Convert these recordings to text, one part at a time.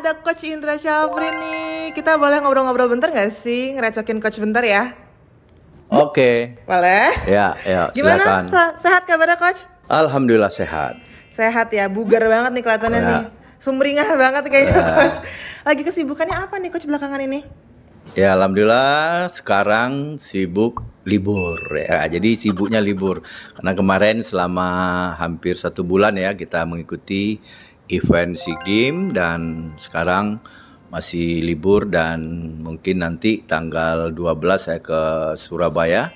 ada Coach Indra Syafri nih. Kita boleh ngobrol-ngobrol bentar gak sih? Ngerecokin Coach bentar ya? Oke. Okay. Boleh? Ya, ya. Gimana? Se sehat kabarnya Coach? Alhamdulillah sehat. Sehat ya, bugar banget nih kelihatannya ya. nih. Sumringah banget kayaknya ya. Coach. Lagi kesibukannya apa nih Coach belakangan ini? Ya alhamdulillah sekarang sibuk libur ya. Jadi sibuknya libur karena kemarin selama hampir satu bulan ya kita mengikuti event SEA Games dan sekarang masih libur dan mungkin nanti tanggal 12 saya ke Surabaya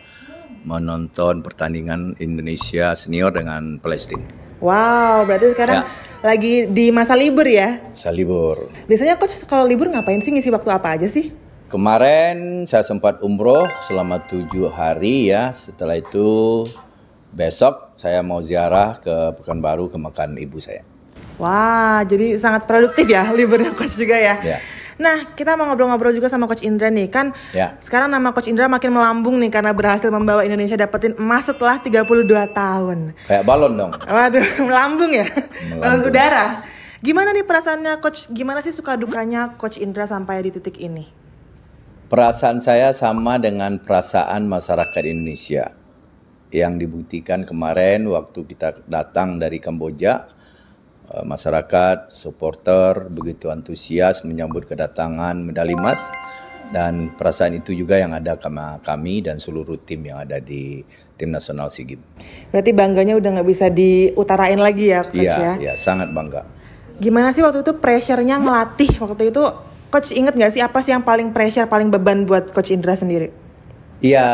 menonton pertandingan Indonesia senior dengan Palestine. Wow, berarti sekarang ya. lagi di masa libur ya? Masa libur. Biasanya coach kalau libur ngapain sih ngisi waktu apa aja sih? Kemarin saya sempat umroh selama tujuh hari ya. Setelah itu besok saya mau ziarah ke Pekanbaru ke makan ibu saya. Wah, jadi sangat produktif ya liburnya coach juga ya. Yeah. Nah, kita mau ngobrol-ngobrol juga sama Coach Indra nih kan. Ya. Sekarang nama Coach Indra makin melambung nih karena berhasil membawa Indonesia dapetin emas setelah 32 tahun. Kayak balon dong. Waduh, melambung ya. Melambung. Balon udara. Gimana nih perasaannya Coach? Gimana sih suka dukanya Coach Indra sampai di titik ini? Perasaan saya sama dengan perasaan masyarakat Indonesia yang dibuktikan kemarin waktu kita datang dari Kamboja Eh, masyarakat, supporter begitu antusias menyambut kedatangan medali emas dan perasaan itu juga yang ada sama kami dan seluruh tim yang ada di tim nasional sigim. Berarti bangganya udah nggak bisa diutarain lagi ya, Coach iya, ya? Iya, sangat bangga. Gimana sih waktu itu pressure-nya ngelatih waktu itu Coach inget nggak sih apa sih yang paling pressure, paling beban buat Coach Indra sendiri? Iya,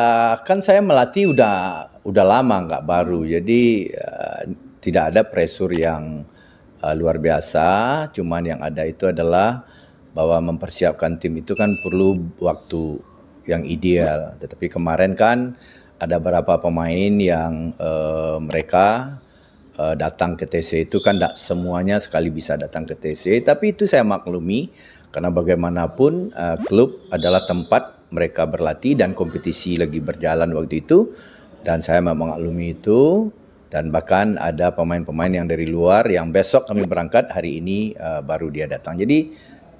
kan saya melatih udah udah lama nggak baru, jadi uh, tidak ada pressure yang uh, luar biasa. Cuman yang ada itu adalah bahwa mempersiapkan tim itu kan perlu waktu yang ideal. Tetapi kemarin kan ada beberapa pemain yang uh, mereka uh, datang ke TC itu kan tidak semuanya sekali bisa datang ke TC. Tapi itu saya maklumi karena bagaimanapun uh, klub adalah tempat mereka berlatih dan kompetisi lagi berjalan waktu itu dan saya memang maklumi itu dan bahkan ada pemain-pemain yang dari luar yang besok kami berangkat hari ini uh, baru dia datang. Jadi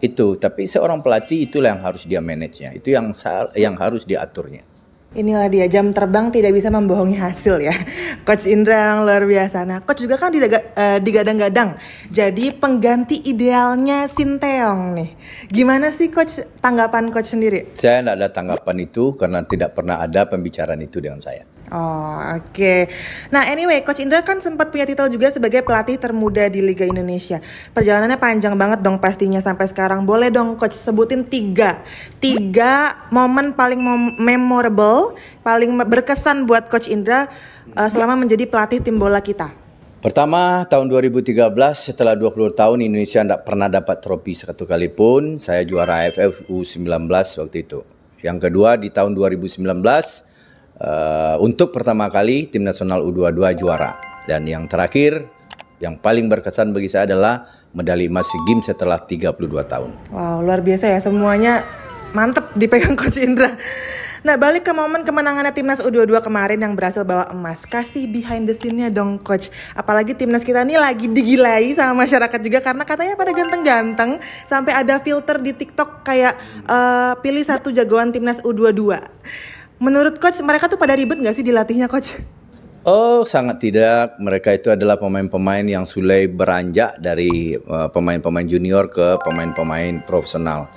itu, tapi seorang pelatih itulah yang harus dia manage-nya, itu yang yang harus diaturnya. Inilah dia jam terbang tidak bisa membohongi hasil ya. Coach Indra yang luar biasa. Nah, coach juga kan uh, digadang-gadang jadi pengganti idealnya Sinteong nih. Gimana sih coach tanggapan coach sendiri? Saya tidak ada tanggapan itu karena tidak pernah ada pembicaraan itu dengan saya. Oh, oke. Okay. Nah, anyway, Coach Indra kan sempat punya titel juga sebagai pelatih termuda di Liga Indonesia. Perjalanannya panjang banget dong pastinya sampai sekarang. Boleh dong Coach sebutin tiga. Tiga momen paling mem memorable, paling berkesan buat Coach Indra uh, selama menjadi pelatih tim bola kita. Pertama, tahun 2013 setelah 20 tahun Indonesia tidak pernah dapat trofi satu kali pun. Saya juara AFF U19 waktu itu. Yang kedua di tahun 2019 Eh, untuk pertama kali tim nasional U22 juara. Dan yang terakhir, yang paling berkesan bagi saya adalah medali emas SEA Games setelah 32 tahun. Wow, luar biasa ya semuanya mantep dipegang Coach Indra. Nah, balik ke momen kemenangannya timnas U22 kemarin yang berhasil bawa emas. Kasih behind the scene-nya dong, Coach. Apalagi timnas kita ini lagi digilai sama masyarakat juga karena katanya pada ganteng-ganteng sampai ada filter di TikTok kayak uh, pilih satu jagoan timnas U22. Menurut coach, mereka tuh pada ribet gak sih dilatihnya coach? Oh, sangat tidak. Mereka itu adalah pemain-pemain yang sulai beranjak dari eh, pemain-pemain uh, junior ke pemain-pemain profesional.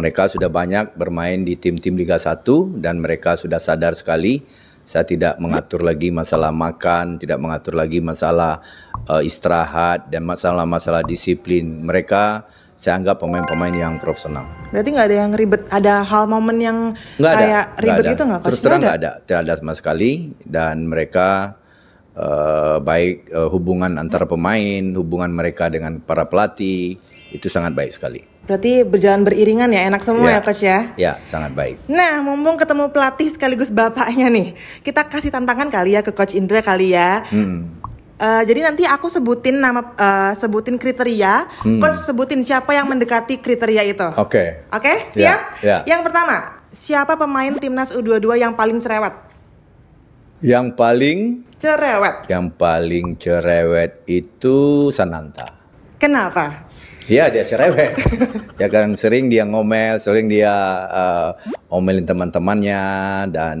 Mereka sudah banyak bermain di tim-tim Liga 1 dan mereka sudah sadar sekali saya tidak mengatur lagi masalah makan, tidak mengatur lagi masalah uh, istirahat dan masalah-masalah disiplin. Mereka saya anggap pemain-pemain yang profesional. Berarti nggak ada yang ribet, ada hal momen yang nggak ada, kayak ribet gak ada. itu nggak? Terus terang nggak ada, tidak ada sama sekali. Dan mereka uh, baik uh, hubungan antara pemain, hubungan mereka dengan para pelatih itu sangat baik sekali. Berarti berjalan beriringan ya, enak semua ya, ya coach ya? Ya, sangat baik. Nah, mumpung ketemu pelatih sekaligus bapaknya nih, kita kasih tantangan kali ya ke coach Indra kali ya. Hmm. Uh, jadi nanti aku sebutin nama uh, sebutin kriteria, hmm. coach sebutin siapa yang mendekati kriteria itu. Oke. Okay. Oke, okay, ya, siap? Yeah, yeah. Yang pertama, siapa pemain timnas U22 yang paling cerewet? Yang paling cerewet. Yang paling cerewet itu Sananta. Kenapa? Iya dia cerewet. ya kan sering dia ngomel, sering dia uh, eh, omelin teman-temannya dan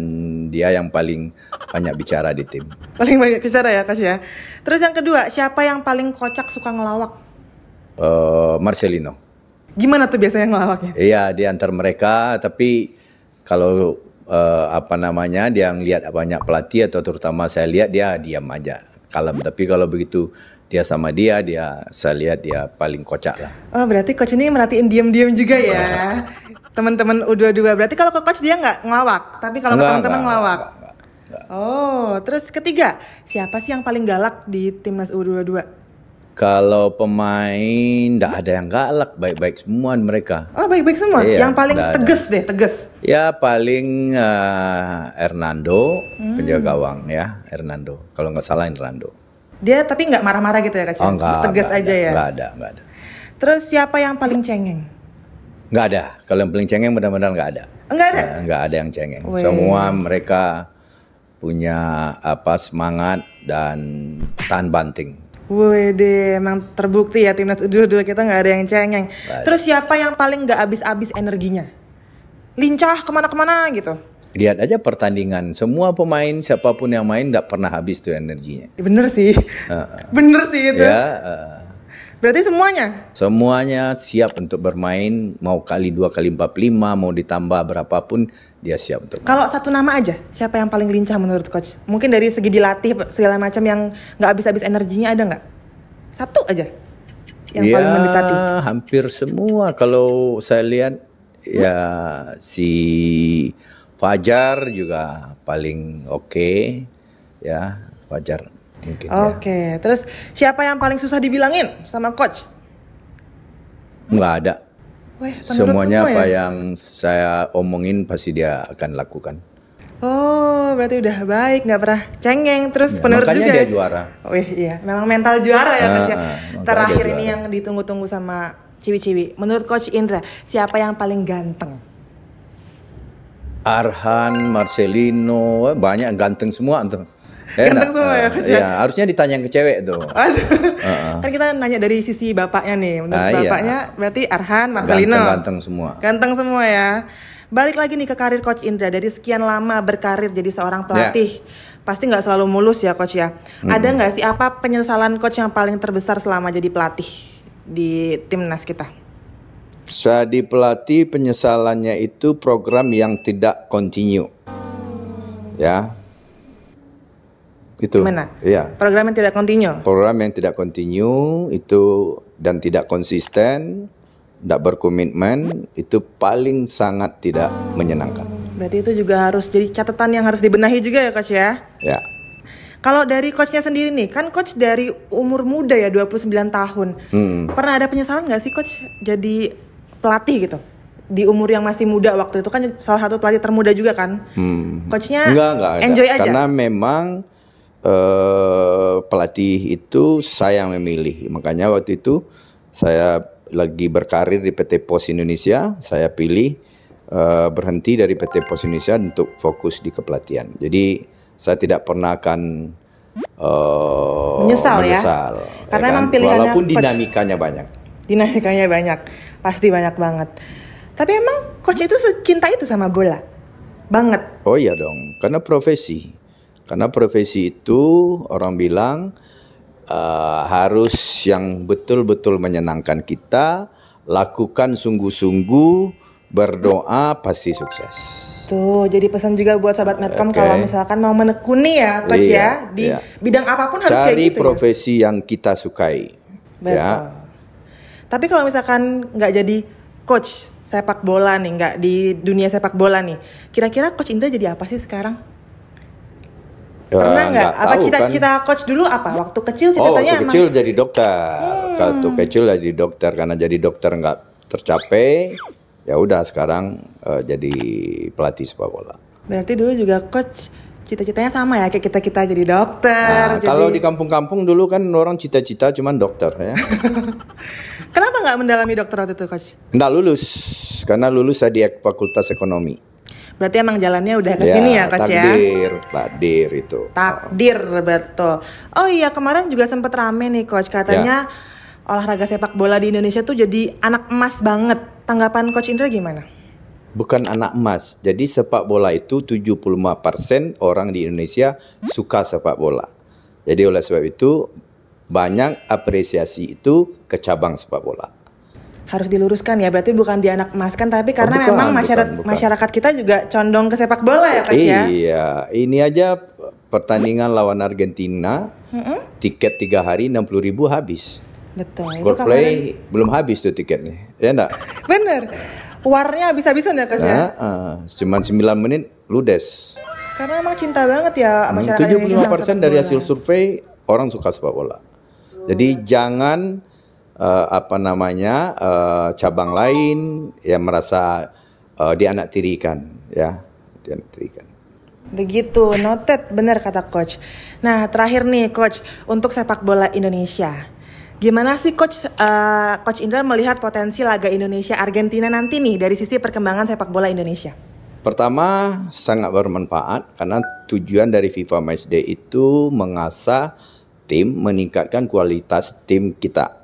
dia yang paling banyak bicara di tim. Paling banyak bicara ya Kas ya. Terus yang kedua siapa yang paling kocak suka ngelawak? Uh, Marcelino. Gimana tuh biasanya ngelawaknya? Iya dia antar mereka tapi kalau uh, apa namanya dia ngelihat banyak pelatih atau terutama saya lihat dia diam aja kalem. Tapi kalau begitu dia sama dia, dia saya lihat dia paling kocak lah. Oh berarti coach ini merhatiin diam-diam juga ya. teman-teman U22 berarti kalau ke coach dia nggak ngelawak, tapi kalau ke teman-teman ngelawak. Enggak, enggak, enggak. Oh, terus ketiga, siapa sih yang paling galak di timnas U22? Kalau pemain enggak ada yang galak, baik-baik semua mereka. Oh, baik-baik semua. Iya, yang paling tegas deh, tegas. Ya paling uh, Hernando hmm. penjaga gawang ya, Hernando. Kalau nggak salah Hernando. Dia tapi nggak marah-marah gitu ya, Kak Oh, enggak, Tegas enggak aja ya? ada, ya. Enggak ada, enggak ada. Terus siapa yang paling cengeng? Enggak ada. Kalau yang paling cengeng benar-benar enggak ada. Enggak ada. Ya, nggak ada yang cengeng. Wey. Semua mereka punya apa semangat dan tahan banting. Wede, emang terbukti ya timnas u dua kita nggak ada yang cengeng. Baik. Terus siapa yang paling nggak habis-habis energinya? Lincah kemana-kemana gitu. Lihat aja pertandingan, semua pemain siapapun yang main nggak pernah habis tuh energinya. Bener sih, uh, bener sih itu. Ya, uh, Berarti semuanya? Semuanya siap untuk bermain, mau kali dua kali empat lima, mau ditambah berapapun dia siap untuk. Kalau satu nama aja, siapa yang paling lincah menurut coach? Mungkin dari segi dilatih segala macam yang nggak habis-habis energinya ada nggak? Satu aja yang ya, paling mendekati. hampir semua kalau saya lihat hmm? ya si Fajar juga paling oke okay, ya Fajar mungkin. Ya. Oke, okay. ya. terus siapa yang paling susah dibilangin sama coach? Enggak ada. Weh, Semuanya semua apa ya? yang saya omongin pasti dia akan lakukan. Oh, berarti udah baik, nggak pernah cengeng, terus ya, penurut juga. dia ya? juara. Oh iya, memang mental juara ya, Mas Ya. Ah, ah, Terakhir ini yang ditunggu-tunggu sama ciwi-ciwi. Menurut Coach Indra, siapa yang paling ganteng? Arhan, Marcelino, eh, banyak ganteng semua tuh. Enak. Ganteng semua uh, ya kerja. Ah, ya? Iya, harusnya ditanya ke cewek tuh. Uh -uh. Kan kita nanya dari sisi bapaknya nih. Menurut uh, bapaknya berarti Arhan, Marcelino. Ganteng, ganteng semua. Ganteng semua ya. Balik lagi nih ke karir Coach Indra dari sekian lama berkarir jadi seorang ya. pelatih. Yeah. Pasti nggak selalu mulus ya Coach ya. Hmm. Ada nggak sih apa penyesalan Coach yang paling terbesar selama jadi pelatih di timnas kita? di pelatih penyesalannya itu program yang tidak continue. Ya, itu mana Ya. Program yang tidak kontinu. Program yang tidak kontinu itu dan tidak konsisten, tidak berkomitmen itu paling sangat tidak menyenangkan. Berarti itu juga harus jadi catatan yang harus dibenahi juga ya coach ya? Ya. Kalau dari coachnya sendiri nih, kan coach dari umur muda ya 29 tahun. Hmm. Pernah ada penyesalan gak sih coach jadi pelatih gitu? Di umur yang masih muda waktu itu kan salah satu pelatih termuda juga kan? Hmm. Coachnya enggak, enggak, enggak. aja. Karena memang eh, pelatih itu saya yang memilih. Makanya waktu itu saya lagi berkarir di PT Pos Indonesia, saya pilih eh, berhenti dari PT Pos Indonesia untuk fokus di kepelatihan. Jadi saya tidak pernah akan eh, menyesal, ya? menyesal ya. Karena ya kan? walaupun dinamikanya banyak. Dinamikanya banyak. Pasti banyak banget. Tapi emang coach itu secinta itu sama bola. Banget. Oh iya dong, karena profesi karena profesi itu orang bilang uh, harus yang betul-betul menyenangkan kita, lakukan sungguh-sungguh, berdoa pasti sukses. Tuh, jadi pesan juga buat sahabat Medcom okay. kalau misalkan mau menekuni ya, coach iya, ya, di iya. bidang apapun harus Cari kayak gitu. Cari ya. profesi ya? yang kita sukai. Ya. Betul. Ya. Tapi kalau misalkan nggak jadi coach sepak bola nih, nggak di dunia sepak bola nih, kira-kira coach Indra jadi apa sih sekarang? Ya, Pernah nggak? apa kita kan. kita coach dulu apa? Waktu kecil cita-citanya? Oh, waktu emang... kecil jadi dokter. Hmm. Waktu kecil jadi dokter karena jadi dokter nggak tercapai. Ya udah sekarang uh, jadi pelatih sepak bola. Berarti dulu juga coach cita-citanya sama ya kayak kita kita jadi dokter. Nah, jadi... Kalau di kampung-kampung dulu kan orang cita-cita cuman dokter ya. Kenapa nggak mendalami dokter waktu itu coach? Nggak lulus karena lulus saya di fakultas ekonomi. Berarti emang jalannya udah ke ya, sini ya, ya coach takdir, ya. Takdir, takdir itu. Takdir betul. Oh iya, kemarin juga sempat rame nih coach katanya ya. olahraga sepak bola di Indonesia tuh jadi anak emas banget. Tanggapan coach Indra gimana? Bukan anak emas. Jadi sepak bola itu 75% orang di Indonesia suka sepak bola. Jadi oleh sebab itu banyak apresiasi itu ke cabang sepak bola harus diluruskan ya berarti bukan di anak emas kan tapi karena oh, bukan, memang masyarakat bukan, bukan. masyarakat kita juga condong ke sepak bola ya coach ya iya ini aja pertandingan lawan Argentina hmm? tiket tiga hari enam puluh ribu habis betul itu play kemarin... belum habis tuh tiketnya ya enggak bener warnya bisa-bisa ya coach ya uh, cuman sembilan menit ludes karena emang cinta banget ya hmm, masyarakat Tujuh puluh lima persen dari hasil survei orang suka sepak bola jadi jangan uh, apa namanya uh, cabang lain yang merasa uh, eh, dianak tirikan ya dianak tirikan begitu noted benar kata coach nah terakhir nih coach untuk sepak bola Indonesia gimana sih coach uh, coach Indra melihat potensi laga Indonesia Argentina nanti nih dari sisi perkembangan sepak bola Indonesia pertama sangat bermanfaat karena tujuan dari FIFA Matchday itu mengasah tim meningkatkan kualitas tim kita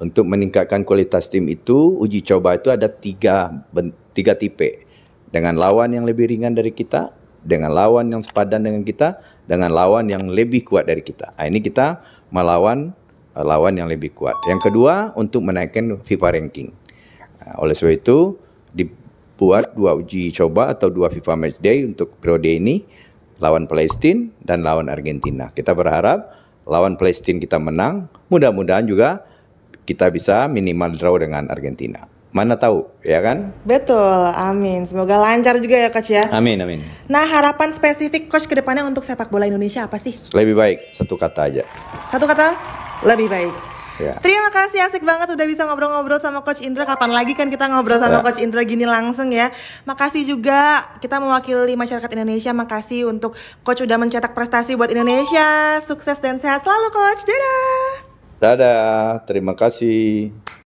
untuk meningkatkan kualitas tim itu, uji coba itu ada tiga, tiga tipe. Dengan lawan yang lebih ringan dari kita, dengan lawan yang sepadan dengan kita, dengan lawan yang lebih kuat dari kita. Nah, ini kita melawan uh, lawan yang lebih kuat. Yang kedua, untuk menaikkan FIFA ranking. Nah, oleh sebab itu, dibuat dua uji coba atau dua FIFA Match Day untuk periode ini, lawan Palestina dan lawan Argentina. Kita berharap lawan Palestina kita menang, mudah-mudahan juga kita bisa minimal draw dengan Argentina. Mana tahu, ya kan? Betul, amin. Semoga lancar juga ya coach ya. Amin, amin. Nah harapan spesifik coach kedepannya untuk sepak bola Indonesia apa sih? Lebih baik, satu kata aja. Satu kata, lebih baik. Ya. Terima kasih asik banget udah bisa ngobrol-ngobrol sama Coach Indra. Kapan lagi kan kita ngobrol sama ya. Coach Indra gini langsung ya. Makasih juga kita mewakili masyarakat Indonesia. Makasih untuk Coach udah mencetak prestasi buat Indonesia. Sukses dan sehat selalu Coach. Dadah. Dadah, terima kasih.